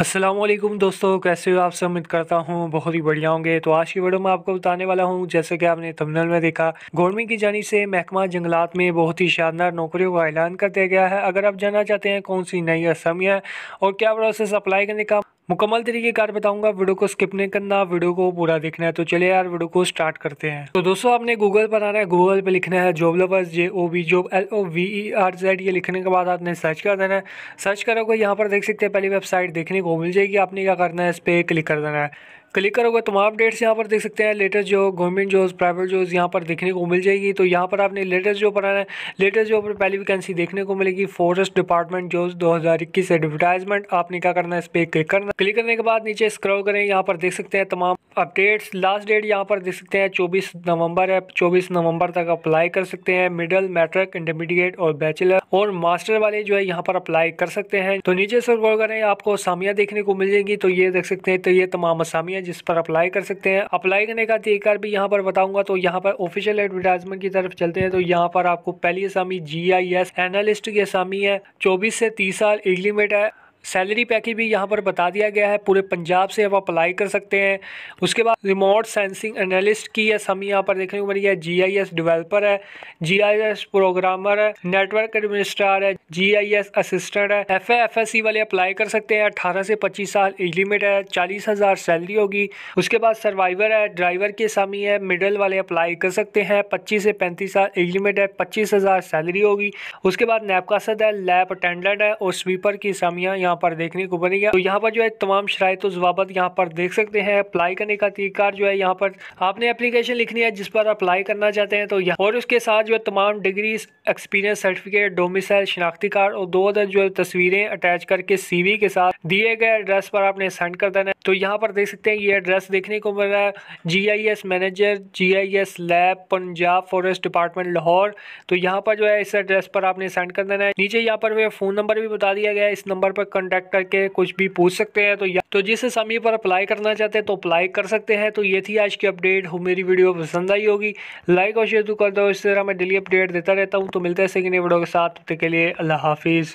असलम दोस्तों कैसे हो आप सब उम्मीद करता हूँ बहुत ही बढ़िया होंगे तो आज की वीडियो में आपको बताने वाला हूँ जैसे कि आपने थंबनेल में देखा गवर्नमेंट की जानी से महकमा जंगलात में बहुत ही शानदार नौकरियों का ऐलान कर दिया गया है अगर आप जानना चाहते हैं कौन सी नई असमियाँ और क्या प्रोसेस अप्लाई करने का मुकम्मल तरीके कार बताऊंगा वीडियो को स्किप नहीं करना वीडियो को पूरा देखना है तो चलिए यार वीडियो को स्टार्ट करते हैं तो दोस्तों आपने गूगल पर आना है गूगल पर लिखना है job lovers J O B job L O V E R Z ये लिखने के बाद आपने सर्च कर देना है सर्च करोगे यहाँ पर देख सकते हैं पहली वेबसाइट देखने को मिल जाएगी आपने क्या करना है इस पर क्लिक कर देना है क्लिक करोगे तो वहाँ अपडेट्स यहाँ पर देख सकते हैं लेटेस्ट जो गवर्नमेंट जॉब्स प्राइवेट जॉब्स यहाँ पर देखने को मिल जाएगी तो यहाँ पर आपने लेटेस्ट जो बनाना है लेटेस्ट जॉब पर पहली वैकेंसी देखने को मिलेगी फॉरेस्ट डिपार्टमेंट जॉब्स दो एडवर्टाइजमेंट आपने क्या करना है इस पर क्लिक करना क्लिक करने के बाद नीचे स्क्रॉल करें यहाँ पर देख सकते हैं तमाम अपडेट्स लास्ट डेट यहाँ पर देख सकते हैं चौबीस नवंबर है चौबीस नवंबर तक अप्लाई कर सकते हैं मिडल मैट्रिक इंटरमीडिएट और बैचलर और मास्टर वाले जो है यहाँ पर अप्लाई कर सकते हैं तो नीचे स्क्रॉल करें आपको असामियाँ देखने को मिल जाएगी तो ये देख सकते हैं तो ये तमाम असामियाँ है जिस पर अप्लाई कर सकते हैं अप्लाई करने का तरीका भी यहाँ पर बताऊंगा तो यहाँ पर ऑफिशियल एडवर्टाइजमेंट की तरफ चलते हैं तो यहाँ पर आपको पहली असामी जी आई एस एनालिस्ट की असामी है चौबीस से तीस साल एज है सैलरी पैकेज भी यहाँ पर बता दिया गया है पूरे पंजाब से आप अप्लाई कर सकते हैं उसके बाद रिमोट सेंसिंग एनालिस्ट की है हम यहाँ पर देखने को हैं है जी आई एस डिवेलपर है जी आई एस प्रोग्रामर है नेटवर्क एडमिनिस्ट्रार है जी आई एस असिस्टेंट है एफ एफ एस सी वाले अप्लाई कर सकते हैं अठारह से पच्चीस साल एज लिमिट है चालीस हज़ार सैलरी होगी उसके बाद सर्वाइवर है ड्राइवर की सामी है मिडल वाले अप्लाई कर सकते हैं पच्चीस से पैंतीस साल एज लिमिट है पच्चीस हज़ार सैलरी होगी उसके बाद नैपकासद है लैब अटेंडेंट है और स्वीपर की असामियाँ यहाँ यहाँ पर देखने को बनेगा तो यहाँ पर जो है तमाम तो जवाबत यहाँ पर देख सकते हैं अप्लाई करने का तरीका जो है यहाँ पर आपने एप्लीकेशन लिखनी है जिस पर अप्लाई करना चाहते हैं तो यहाँ और उसके साथ जो है तमाम डिग्री एक्सपीरियंस सर्टिफिकेट डोमिसाइल शनाख्ती कार्ड और दो अदर जो है तस्वीरें अटैच करके सीवी के साथ दिए गए एड्रेस पर आपने सेंड कर देना तो यहाँ पर देख सकते हैं ये एड्रेस देखने को मिल रहा है S manager S lab Punjab forest department Lahore तो यहाँ पर जो है इस एड्रेस पर आपने सेंड कर देना है नीचे यहाँ पर वह फ़ोन नंबर भी बता दिया गया है इस नंबर पर कॉन्टैक्ट करके कुछ भी पूछ सकते हैं तो या तो जिस समय पर अप्लाई करना चाहते हैं तो अप्लाई कर सकते हैं तो ये थी आज की अपडेट हो मेरी वीडियो पसंद आई होगी लाइक और शेयर तो कर दो इस तरह मैं डेली अपडेट देता रहता हूँ तो मिलते हैं सेकेंड वीडियो के साथ के लिए अल्लाह हाफिज़